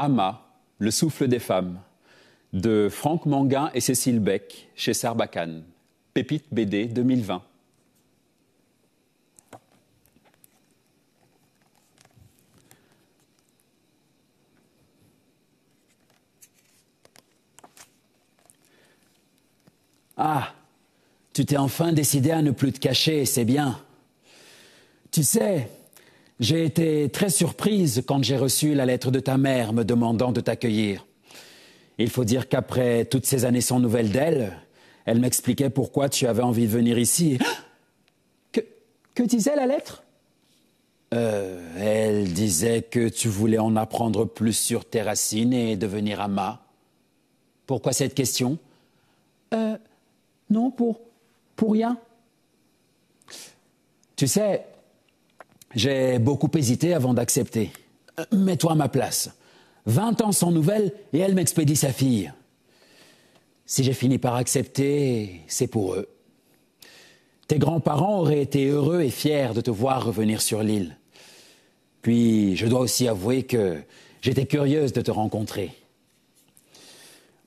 Ama, le souffle des femmes, de Franck Manguin et Cécile Beck chez Sarbacane, Pépite BD 2020. Ah, tu t'es enfin décidé à ne plus te cacher, c'est bien. Tu sais, j'ai été très surprise quand j'ai reçu la lettre de ta mère me demandant de t'accueillir. Il faut dire qu'après toutes ces années sans nouvelles d'elle, elle, m'expliquait pourquoi tu avais envie de venir ici. Que, disait la lettre euh, Elle disait que tu voulais en apprendre plus sur tes racines et devenir ama. Pourquoi cette question euh, Non, pour, pour rien. Tu sais, j'ai beaucoup hésité avant d'accepter. Euh, mets-toi à ma place. Vingt ans sans nouvelles et elle m'expédie sa fille. Si j'ai fini par accepter, c'est pour eux. Tes grands-parents auraient été heureux et fiers de te voir revenir sur l'île. Puis, je dois aussi avouer que j'étais curieuse de te rencontrer.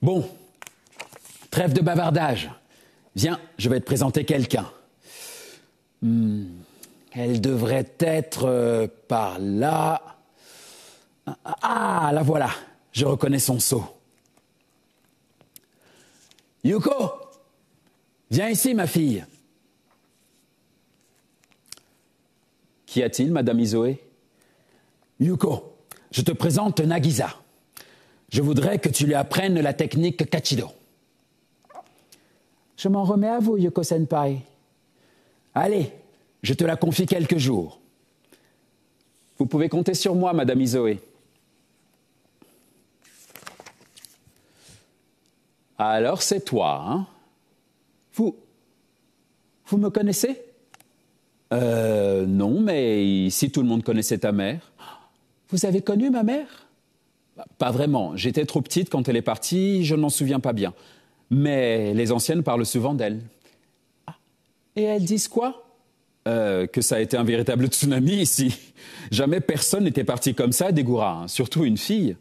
Bon, trêve de bavardage. Viens, je vais te présenter quelqu'un. Hmm. Elle devrait être euh, par là. Ah, la voilà. Je reconnais son seau. Yuko, viens ici, ma fille. Qui a-t-il, Madame Isoé Yuko, je te présente Nagisa. Je voudrais que tu lui apprennes la technique Kachido. Je m'en remets à vous, Yuko Senpai. Allez, je te la confie quelques jours. Vous pouvez compter sur moi, Madame Isoé. Alors c'est toi, hein Vous. Vous me connaissez Euh. Non, mais si tout le monde connaissait ta mère. Vous avez connu ma mère bah, Pas vraiment. J'étais trop petite quand elle est partie, je ne m'en souviens pas bien. Mais les anciennes parlent souvent d'elle. Ah, et elles disent quoi euh, que ça a été un véritable tsunami ici. Jamais personne n'était parti comme ça des Dégoura, hein, surtout une fille.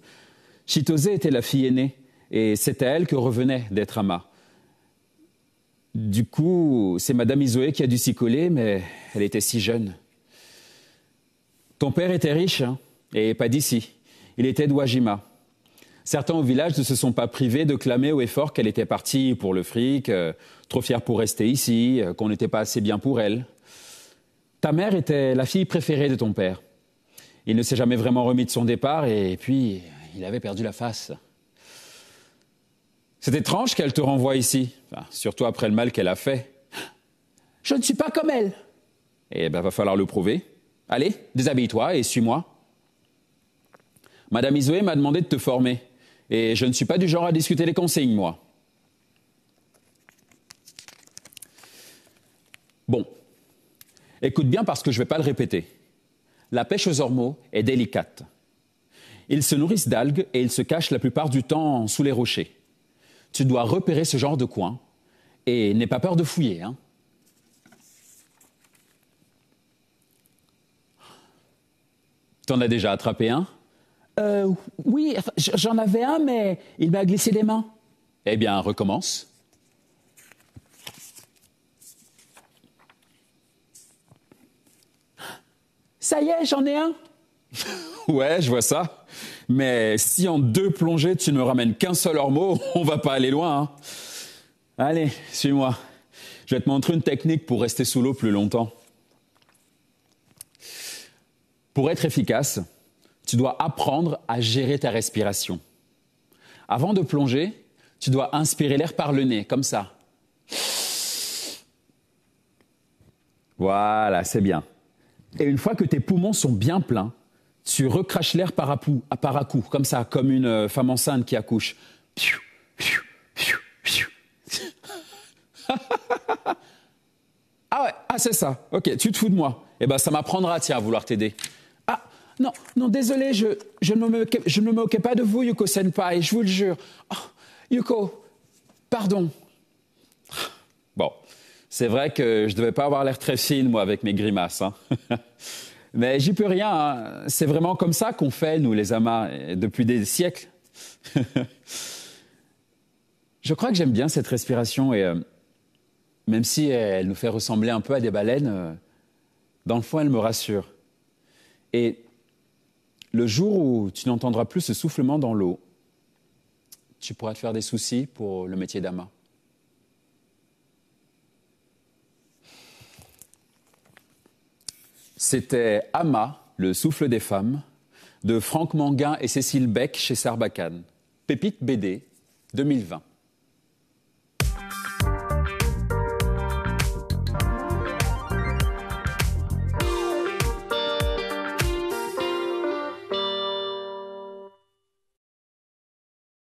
Chitose était la fille aînée, et c'est à elle que revenait d'être ama. Du coup, c'est Madame Isoé qui a dû s'y coller, mais elle était si jeune. Ton père était riche, hein, et pas d'ici. Il était d'Ouajima. Certains au village ne se sont pas privés de clamer au effort qu'elle était partie pour le fric, euh, trop fière pour rester ici, euh, qu'on n'était pas assez bien pour elle. Ta mère était la fille préférée de ton père. Il ne s'est jamais vraiment remis de son départ et puis il avait perdu la face. C'est étrange qu'elle te renvoie ici, surtout après le mal qu'elle a fait. Je ne suis pas comme elle. Eh bien, va falloir le prouver. Allez, déshabille-toi et suis-moi. Madame Isoué m'a demandé de te former et je ne suis pas du genre à discuter les consignes, moi. Bon, Écoute bien parce que je ne vais pas le répéter. La pêche aux ormeaux est délicate. Ils se nourrissent d'algues et ils se cachent la plupart du temps sous les rochers. Tu dois repérer ce genre de coin et n'aie pas peur de fouiller. Hein. T'en as déjà attrapé un euh, Oui, j'en avais un, mais il m'a glissé des mains. Eh bien, recommence. Ça y est, j'en ai un. ouais, je vois ça. Mais si en deux plongées tu ne me ramènes qu'un seul ormeau, on va pas aller loin. Hein. Allez, suis-moi. Je vais te montrer une technique pour rester sous l'eau plus longtemps. Pour être efficace, tu dois apprendre à gérer ta respiration. Avant de plonger, tu dois inspirer l'air par le nez, comme ça. Voilà, c'est bien. Et une fois que tes poumons sont bien pleins, tu recraches l'air par à, coup, comme ça, comme une euh, femme enceinte qui accouche. ah ouais, ah c'est ça. Ok, tu te fous de moi. Eh ben ça m'apprendra, tiens, à vouloir t'aider. Ah non, non, désolé, je, ne me, moquais pas de vous, Yuko Senpai, je vous le jure. Oh, Yuko, pardon. C'est vrai que je ne devais pas avoir l'air très fine, moi, avec mes grimaces. Hein. Mais j'y peux rien. Hein. C'est vraiment comme ça qu'on fait, nous, les amas, euh, depuis des siècles. je crois que j'aime bien cette respiration et euh, même si elle nous fait ressembler un peu à des baleines, euh, dans le fond, elle me rassure. Et le jour où tu n'entendras plus ce soufflement dans l'eau, tu pourras te faire des soucis pour le métier d'ama. C'était Ama, le souffle des femmes, de Franck Manguin et Cécile Beck chez Sarbacane. Pépite BD 2020.